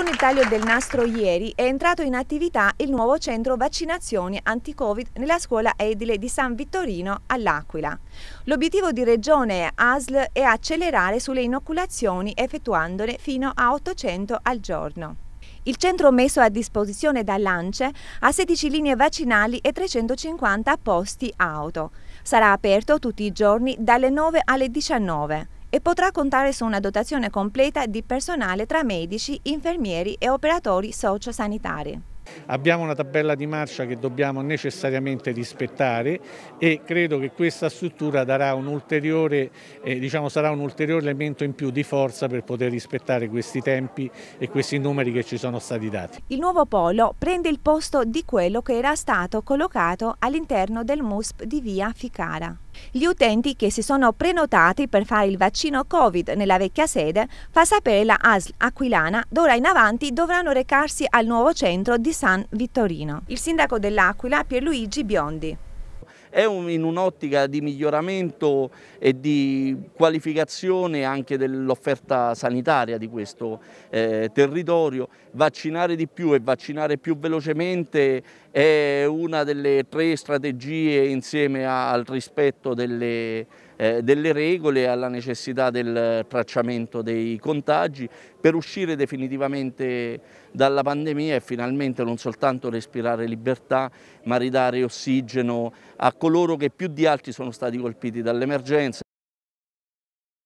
Con il taglio del nastro ieri è entrato in attività il nuovo centro vaccinazioni anti-Covid nella scuola edile di San Vittorino all'Aquila. L'obiettivo di Regione ASL è accelerare sulle inoculazioni effettuandone fino a 800 al giorno. Il centro messo a disposizione da Lance ha 16 linee vaccinali e 350 posti auto. Sarà aperto tutti i giorni dalle 9 alle 19 e potrà contare su una dotazione completa di personale tra medici, infermieri e operatori sociosanitari. Abbiamo una tabella di marcia che dobbiamo necessariamente rispettare e credo che questa struttura un eh, diciamo, sarà un ulteriore elemento in più di forza per poter rispettare questi tempi e questi numeri che ci sono stati dati. Il nuovo polo prende il posto di quello che era stato collocato all'interno del MUSP di via Ficara. Gli utenti che si sono prenotati per fare il vaccino Covid nella vecchia sede, fa sapere la ASL Aquilana, d'ora in avanti dovranno recarsi al nuovo centro di di San Vittorino. Il sindaco dell'Aquila, Pierluigi Biondi è un, in un'ottica di miglioramento e di qualificazione anche dell'offerta sanitaria di questo eh, territorio. Vaccinare di più e vaccinare più velocemente è una delle tre strategie insieme al rispetto delle eh, delle regole, alla necessità del tracciamento dei contagi per uscire definitivamente dalla pandemia e finalmente non soltanto respirare libertà ma ridare ossigeno a coloro che più di altri sono stati colpiti dall'emergenza.